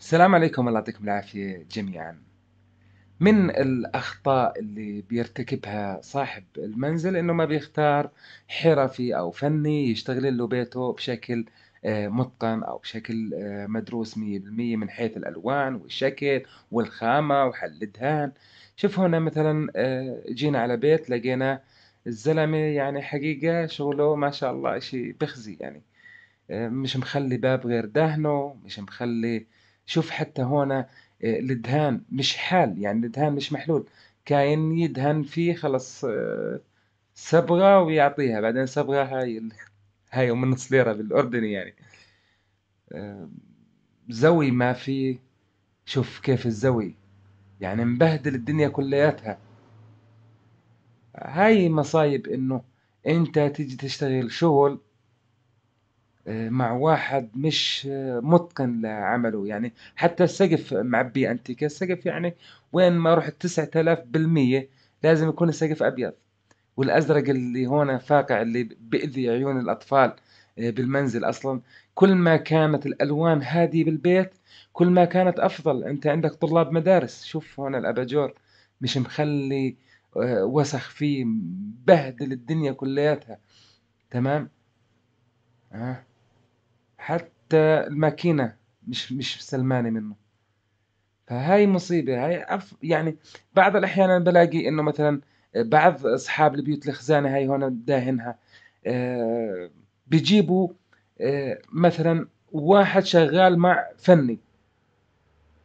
السلام عليكم الله يعطيكم العافية جميعا من الأخطاء اللي بيرتكبها صاحب المنزل إنه ما بيختار حرفي أو فني يشتغل له بيته بشكل آه، متقن أو بشكل آه، مدروس 100% من حيث الألوان والشكل والخامة وحل الدهان شوف هنا مثلا آه، جينا على بيت لقينا الزلمة يعني حقيقة شغله ما شاء الله شيء بخزي يعني مش مخلي باب غير دهنه مش مخلي شوف حتى هنا آه، الدهان مش حال يعني الدهان مش محلول كاين يدهن فيه خلص آه، صبغة ويعطيها بعدين صبغة هاي ال... هاي نص ليرة بالأردني يعني آه، زوي ما في شوف كيف الزوي يعني مبهدل الدنيا كلياتها هاي مصايب انه انت تيجي تشتغل شغل آه، مع واحد مش آه، متقن لعمله يعني حتى السقف معبيه انتيكا السقف يعني وين ما رحت تسعة آلاف بالمية لازم يكون السقف أبيض والأزرق اللي هون فاقع اللي بيأذي عيون الأطفال آه، بالمنزل أصلا كل ما كانت الألوان هادية بالبيت كل ما كانت أفضل أنت عندك طلاب مدارس شوف هون الأباجور مش مخلي وسخ فيه بهدل الدنيا كلياتها تمام؟ أه. حتى الماكينة مش مش سلمانة منه فهاي مصيبة هاي أف يعني بعض الأحيان بلاقي إنه مثلا بعض أصحاب البيوت الخزانة هاي هون داهنها آه، بيجيبوا آه، مثلا واحد شغال مع فني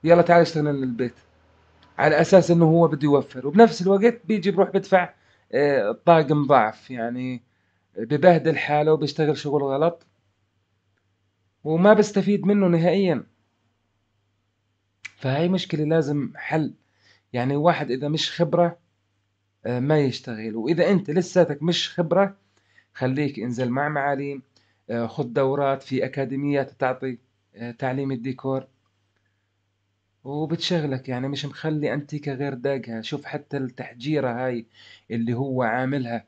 يلا تعال اشتغل لنا البيت على أساس إنه هو بده يوفر وبنفس الوقت بيجي بروح بدفع آه، طاقم ضعف يعني ببهدل حاله وبيشتغل شغل غلط وما بستفيد منه نهائيا فهي مشكلة لازم حل يعني واحد إذا مش خبرة آه، ما يشتغل وإذا أنت لساتك مش خبرة خليك انزل مع معاليم آه، خذ دورات في أكاديميات تعطي آه، تعليم الديكور وبتشغلك يعني مش مخلي أنتيكة غير داقها شوف حتى التحجيرة هاي اللي هو عاملها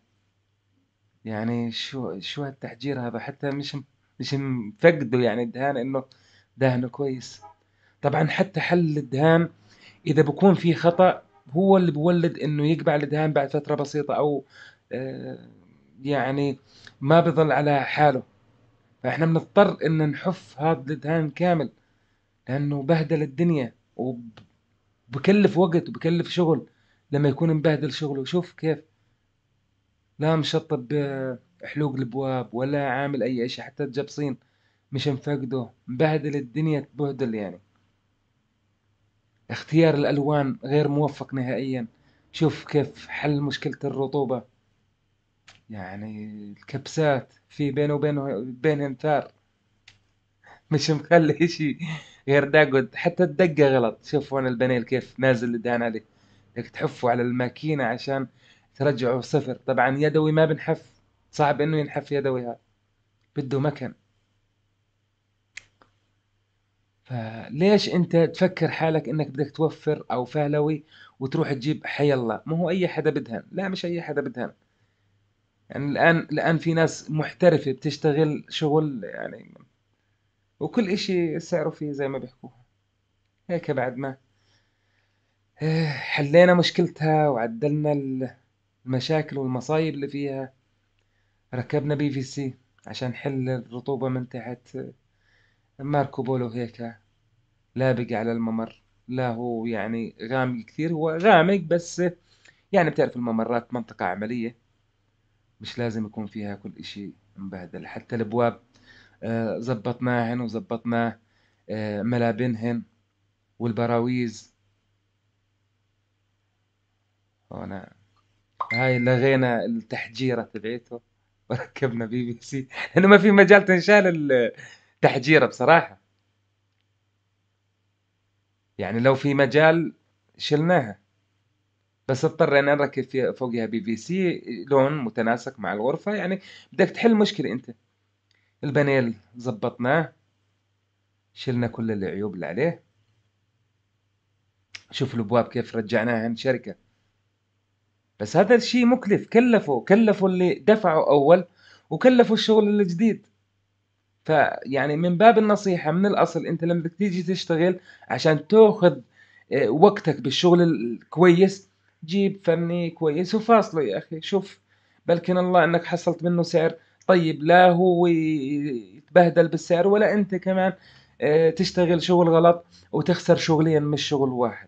يعني شو شو هالتحجير هذا حتى مش مش نفقده يعني الدهان انه دهنه كويس طبعا حتى حل الدهان اذا بكون في خطا هو اللي بولد انه يقبع الدهان بعد فتره بسيطه او آه، يعني ما بظل على حاله فاحنا بنضطر ان نحف هذا الدهان كامل لانه بهدل الدنيا وبكلف وقت وبكلف شغل لما يكون مبهدل شغله شوف كيف لا مشطب آه، حلوق البواب ولا عامل اي اشي حتى الجبصين مش مفقده مبهدل الدنيا تبهدل يعني اختيار الالوان غير موفق نهائيا شوف كيف حل مشكلة الرطوبة يعني الكبسات في بينه وبينه بينهم انثار مش مخلي اشي غير داقد حتى الدقة غلط شوف وين البنيل كيف نازل الدهان عليه بدك تحفه على الماكينة عشان ترجعه صفر طبعا يدوي ما بنحف صعب انه ينحف يدوي هذا بده مكن فليش انت تفكر حالك انك بدك توفر او فهلوي وتروح تجيب حي الله ما هو اي حدا بدهن لا مش اي حدا بدهن يعني الان الان في ناس محترفه بتشتغل شغل يعني وكل اشي سعره فيه زي ما بيحكوا هيك بعد ما آه، حلينا مشكلتها وعدلنا المشاكل والمصايب اللي فيها ركبنا بي في سي عشان نحل الرطوبة من تحت ماركو بولو هيك لابق على الممر لا هو يعني غامق كثير هو غامق بس يعني بتعرف الممرات منطقة عملية مش لازم يكون فيها كل إشي مبهدل حتى الأبواب آه، زبطناهن وزبطنا آه، ملابنهن والبراويز هنا هاي لغينا التحجيرة تبعته وركبنا بي بي سي لانه ما في مجال تنشال التحجيره بصراحه يعني لو في مجال شلناها بس اضطرينا نركب فيها فوقها بي بي سي لون متناسق مع الغرفة يعني بدك تحل مشكلة انت البانيل زبطناه شلنا كل العيوب اللي عليه شوف الابواب كيف رجعناها عند شركه بس هذا الشيء مكلف كلفوا كلفوا اللي دفعوا اول وكلفوا الشغل الجديد فيعني من باب النصيحه من الاصل انت لما بدك تيجي تشتغل عشان تاخذ آه، وقتك بالشغل الكويس جيب فني كويس وفاصله يا اخي شوف بلكن الله انك حصلت منه سعر طيب لا هو يتبهدل بالسعر ولا انت كمان آه، تشتغل شغل غلط وتخسر شغلين مش شغل واحد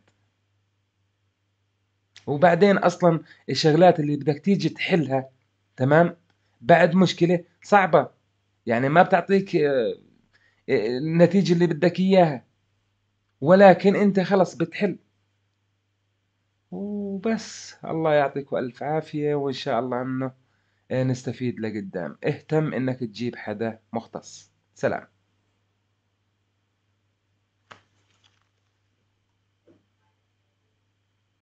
وبعدين اصلا الشغلات اللي بدك تيجي تحلها تمام بعد مشكله صعبه يعني ما بتعطيك آه، النتيجه اللي بدك اياها ولكن انت خلص بتحل وبس الله يعطيكم الف عافيه وان شاء الله انه آه، نستفيد لقدام اهتم انك تجيب حدا مختص سلام